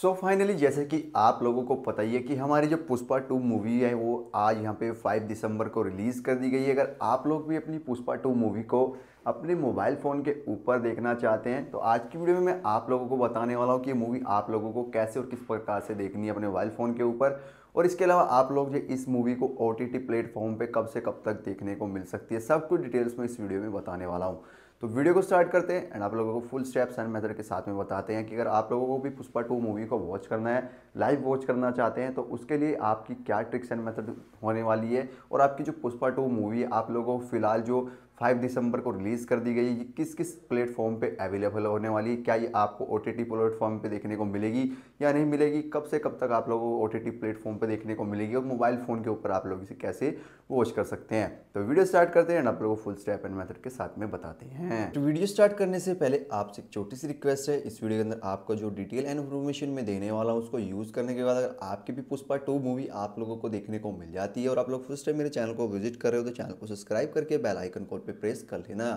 सो so finally जैसे कि आप लोगों को पता ही है कि हमारी जो पुष्पा टू मूवी है वो आज यहाँ पे 5 दिसंबर को रिलीज़ कर दी गई है अगर आप लोग भी अपनी पुष्पा टू मूवी को अपने मोबाइल फ़ोन के ऊपर देखना चाहते हैं तो आज की वीडियो में मैं आप लोगों को बताने वाला हूँ कि मूवी आप लोगों को कैसे और किस प्रकार से देखनी है अपने मोबाइल फ़ोन के ऊपर और इसके अलावा आप लोग जो इस मूवी को ओ टी प्लेटफॉर्म पर कब से कब तक देखने को मिल सकती है सब कुछ डिटेल्स में इस वीडियो में बताने वाला हूँ तो वीडियो को स्टार्ट करते हैं एंड आप लोगों को फुल स्टेप्स एंड मेथड के साथ में बताते हैं कि अगर आप लोगों को भी पुष्पा टू मूवी को वॉच करना है लाइव वॉच करना चाहते हैं तो उसके लिए आपकी क्या ट्रिक्स एंड मेथड होने वाली है और आपकी जो पुष्पा टू मूवी आप लोगों को फिलहाल जो 5 दिसंबर को रिलीज़ कर दी गई किस किस प्लेटफॉर्म पे अवेलेबल होने वाली है क्या ये आपको ओ टी प्लेटफॉर्म पे देखने को मिलेगी या नहीं मिलेगी कब से कब तक आप लोगों को ओ टी प्लेटफॉर्म पे देखने को मिलेगी और मोबाइल फ़ोन के ऊपर आप लोग इसे कैसे वॉच कर सकते हैं तो वीडियो स्टार्ट करते हैं आप लोगों को फुल स्टेप एंड मैथड के साथ में बताते हैं तो वीडियो स्टार्ट करने से पहले आपसे एक छोटी सी रिक्वेस्ट है इस वीडियो के अंदर आपको जो डिटेल एंड इन्फॉर्मेशन में देने वाला हूँ उसको यूज़ करने के बाद अगर आपकी भी पुष्पा टू मूवी आप लोगों को देखने को मिल जाती है और आप लोग फर्स्ट टाइम मेरे चैनल को विजिट कर रहे हो तो चैनल को सब्सक्राइब करके बेलाइकन को पे प्रेस कर लेना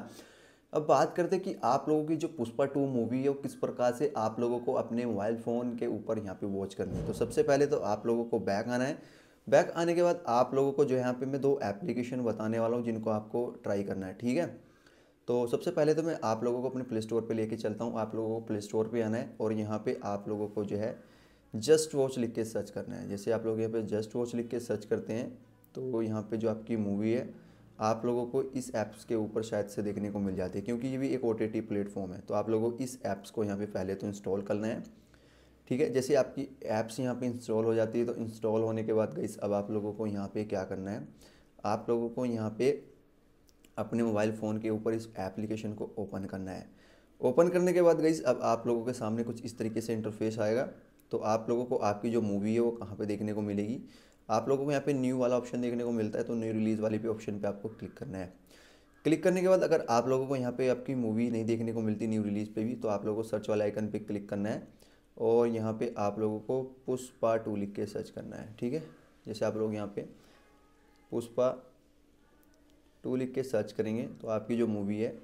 अब बात करते हैं कि आप लोगों की जो पुष्पा टू मूवी है वो किस प्रकार से आप लोगों को अपने मोबाइल फ़ोन के ऊपर यहाँ पे वॉच करनी है तो सबसे पहले तो आप लोगों को बैक आना है बैक आने के बाद आप लोगों को जो यहाँ पे मैं दो एप्लीकेशन बताने वाला हूँ जिनको आपको ट्राई करना है ठीक है तो सबसे पहले तो मैं आप लोगों को अपने प्ले स्टोर पर लेके चलता हूँ आप लोगों को प्ले स्टोर पर आना है और यहाँ पर आप लोगों को जो है जस्ट वॉच लिख के सर्च करना है जैसे आप लोग यहाँ पर जस्ट वॉच लिख के सर्च करते हैं तो यहाँ पर जो आपकी मूवी है आप लोगों को इस ऐप्स के ऊपर शायद से देखने को मिल जाती है क्योंकि ये भी एक ओ टी प्लेटफॉर्म है तो आप लोगों को इस ऐप्स को यहाँ पे पहले तो इंस्टॉल करना है ठीक है जैसे आपकी ऐप्स यहाँ पे इंस्टॉल हो जाती है तो इंस्टॉल होने के बाद गई अब आप लोगों को यहाँ पे क्या करना है आप लोगों को यहाँ पे अपने मोबाइल फ़ोन के ऊपर इस एप्लीकेशन को ओपन करना है ओपन करने के बाद गई अब आप लोगों के सामने कुछ इस तरीके से इंटरफेस आएगा तो आप लोगों को आपकी जो मूवी है वो कहाँ पर देखने को मिलेगी आप लोगों को यहाँ पे न्यू वाला ऑप्शन देखने को मिलता है तो न्यू रिलीज़ वाले भी ऑप्शन पे आपको क्लिक करना है क्लिक करने के बाद अगर आप लोगों को यहाँ पे आपकी मूवी नहीं देखने को मिलती न्यू रिलीज़ पे भी तो आप लोगों को सर्च वाले आइकन पे क्लिक करना है और यहाँ पे आप लोगों को पुष्पा टू लिख के सर्च करना है ठीक है जैसे आप लोग यहाँ पे पुष्पा टू लिख के सर्च करेंगे तो आपकी जो मूवी है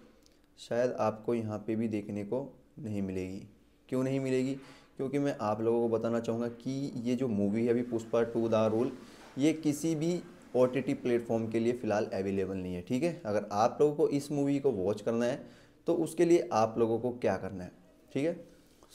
शायद आपको यहाँ पर भी देखने को नहीं मिलेगी क्यों नहीं मिलेगी क्योंकि मैं आप लोगों को बताना चाहूँगा कि ये जो मूवी है अभी पुष्पा टू द रूल ये किसी भी ओ टी टी प्लेटफॉर्म के लिए फ़िलहाल अवेलेबल नहीं है ठीक है अगर आप लोगों को इस मूवी को वॉच करना है तो उसके लिए आप लोगों को क्या करना है ठीक है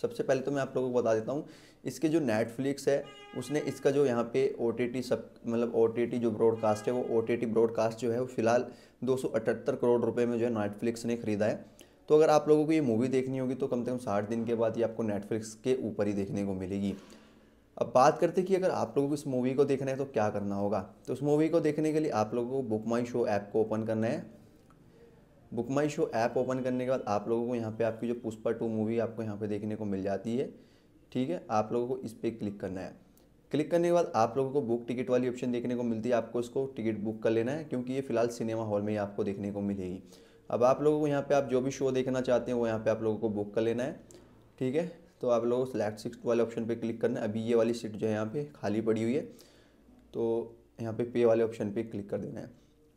सबसे पहले तो मैं आप लोगों को बता देता हूँ इसके जो नेटफ्लिक्स है उसने इसका जो यहाँ पे ओ टी टी सब मतलब ओ टी टी जो ब्रॉडकास्ट है वो ओ टी टी ब्रॉडकास्ट जो है वो फिलहाल दो करोड़ रुपये में जो है नेटफ्लिक्स ने खरीदा है तो अगर आप लोगों को ये मूवी देखनी होगी तो कम से कम साठ दिन के बाद ये आपको नेटफ्लिक्स के ऊपर ही देखने को मिलेगी अब बात करते हैं कि अगर आप लोगों को इस मूवी को देखना है तो क्या करना होगा तो उस मूवी को देखने के लिए आप लोगों को बुक माई शो ऐप को ओपन करना है Book My Show app open करने के बाद आप लोगों को यहाँ पे आपकी जो पुष्पा टू मूवी आपको यहाँ पे देखने को मिल जाती है ठीक है आप लोगों को इस पर क्लिक करना है क्लिक करने के बाद आप लोगों को बुक टिकट वाली ऑप्शन देखने को मिलती है आपको इसको टिकट बुक कर लेना है क्योंकि ये फिलहाल सिनेमा हॉल में ही आपको देखने को मिलेगी अब आप लोगों को यहाँ पे आप जो भी शो देखना चाहते हैं वो यहाँ पे आप लोगों को बुक कर लेना है ठीक है तो आप लोगों को सिलेक्ट सिक्स वाले ऑप्शन पे क्लिक करना है अभी ये वाली सीट जो है यहाँ पे खाली पड़ी हुई है तो यहाँ पे पे वाले ऑप्शन पे क्लिक कर देना है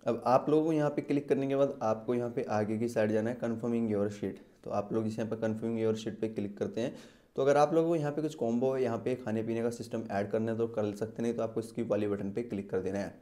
अब आप लोगों को यहाँ पे क्लिक करने के बाद आपको यहाँ पे आगे की साइड जाना है कन्फर्मिंग योर शीट तो आप लोग इस यहाँ पर कन्फर्मिंग योर शीट पर क्लिक करते हैं तो अगर आप लोगों को यहाँ पे कुछ कॉम्बो है यहाँ पे खाने पीने का सिस्टम ऐड करना है तो कर सकते नहीं तो आपको स्किप वाले बटन पर क्लिक कर देना है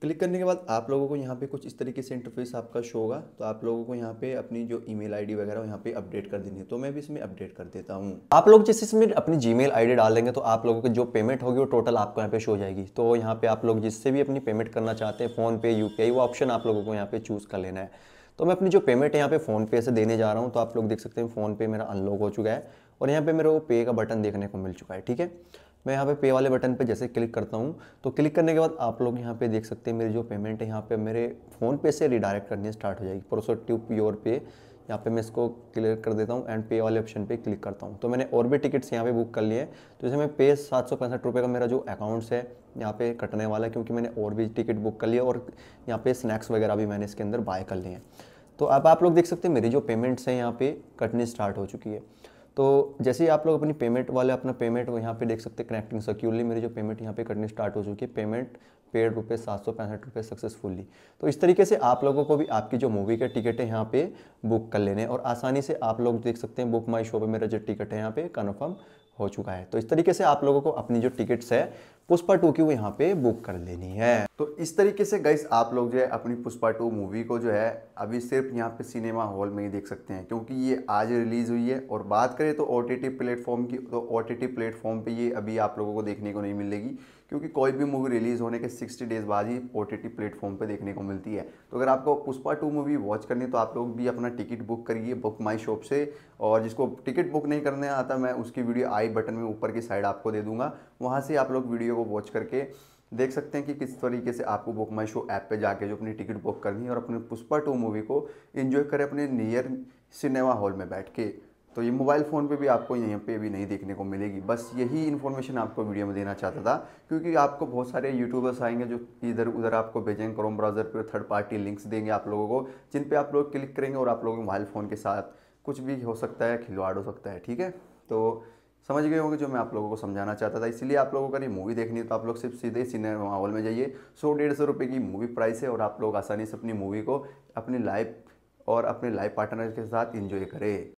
क्लिक करने के बाद आप लोगों को यहाँ पे कुछ इस तरीके से इंटरफेस आपका शो होगा तो आप लोगों को यहाँ पे अपनी जो ईमेल आईडी वगैरह यहाँ पे अपडेट कर देनी है तो मैं भी इसमें अपडेट कर देता हूँ आप लोग जैसे इसमें अपनी जीमेल आईडी डाल देंगे तो आप लोगों की जो पेमेंट होगी वो टोटल आपको यहाँ पे शो हो जाएगी तो यहाँ पे आप लोग जिससे भी अपनी पेमेंट करना चाहते हैं फोन पे यू वो ऑप्शन आप लोगों को यहाँ पे चूज़ कर लेना है तो मैं अपनी जो पेमेंट है यहाँ पे फोन पे से देने जा रहा हूँ तो आप लोग देख सकते हैं फोन पे मेरा अनलॉक हो चुका है और यहाँ पे मेरे को पे का बटन देखने को मिल चुका है ठीक है मैं यहाँ पे पे वाले बटन पे जैसे क्लिक करता हूँ तो क्लिक करने के बाद आप लोग यहाँ पे देख सकते हैं मेरी जो पेमेंट है यहाँ पे मेरे फ़ोन पे से रिडायरेक्ट करनी स्टार्ट हो जाएगी प्रोसो ट्यूब प्योर पे यहाँ पे मैं इसको क्लियर कर देता हूँ एंड पे वाले ऑप्शन पे क्लिक करता हूँ तो मैंने और भी टिकट्स यहाँ पे बुक कर लिए हैं तो जैसे मैं पे सात सौ पैंसठ रुपये का मेरा जो अकाउंट्स है यहाँ पे कटने वाला है क्योंकि मैंने और भी टिकट बुक कर लिया और यहाँ पे स्नैक्स वगैरह भी मैंने इसके अंदर बाय कर लिए हैं तो अब आप लोग देख सकते हैं मेरी जो पेमेंट्स हैं यहाँ पे कटनी स्टार्ट हो चुकी है तो जैसे ही आप लोग अपनी पेमेंट वाले अपना पेमेंट वो यहाँ पे देख सकते हैं कनेक्टिंग सिक्योरली मेरी जो पेमेंट यहाँ पे करनी स्टार्ट हो चुकी है पेमेंट पेड रुपये सात सौ पैंसठ रुपये सक्सेसफुली तो इस तरीके से आप लोगों को भी आपकी जो मूवी के टिकट है यहाँ पे बुक कर लेने और आसानी से आप लोग देख सकते हैं बुक माई शो पर मेरा जो टिकट है यहाँ पे कन्फर्म हो चुका है तो इस तरीके से आप लोगों को अपनी जो टिकट्स है पुष्पा टू की वो यहाँ पे बुक कर लेनी है तो इस तरीके से गाइस आप लोग जो है अपनी पुष्पा टू मूवी को जो है अभी सिर्फ यहाँ पे सिनेमा हॉल में ही देख सकते हैं क्योंकि ये आज रिलीज हुई है और बात करें तो ओ टी प्लेटफॉर्म की तो ओ टी प्लेटफॉर्म पे ये अभी आप लोगों को देखने को नहीं मिलेगी क्योंकि कोई भी मूवी रिलीज़ होने के 60 डेज़ बाद ही ओ टी प्लेटफॉर्म पर देखने को मिलती है तो अगर आपको पुष्पा टू मूवी वॉच करनी है तो आप लोग भी अपना टिकट बुक करिए बुक माई शॉप से और जिसको टिकट बुक नहीं करने आता मैं उसकी वीडियो आई बटन में ऊपर की साइड आपको दे दूंगा वहाँ से आप लोग वीडियो को वॉच करके देख सकते हैं कि किस तरीके से आपको बुक माई शो ऐप पे जाके जो अपनी टिकट बुक करनी है और अपने पुष्पा टू मूवी को एंजॉय करें अपने नियर सिनेमा हॉल में बैठ के तो ये मोबाइल फ़ोन पे भी आपको यहीं पे भी नहीं देखने को मिलेगी बस यही इन्फॉर्मेशन आपको वीडियो में देना चाहता था क्योंकि आपको बहुत सारे यूट्यूबर्स आएंगे जो इधर उधर आपको भेजेंगे क्रोम ब्राउज़र पर थर्ड पार्टी लिंक्स देंगे आप लोगों को जिन पर आप लोग क्लिक करेंगे और आप लोगों के मोबाइल फ़ोन के साथ कुछ भी हो सकता है खिलवाड़ हो सकता है ठीक है तो समझ गए होंगे जो मैं आप लोगों को समझाना चाहता था इसलिए आप लोगों को अगर मूवी देखनी है तो आप लोग सिर्फ सीधे सिनेमा हॉल में जाइए सौ डेढ़ सौ रुपये की मूवी प्राइस है और आप लोग आसानी से अपनी मूवी को अपनी लाइफ और अपने लाइफ पार्टनर के साथ इंजॉय करें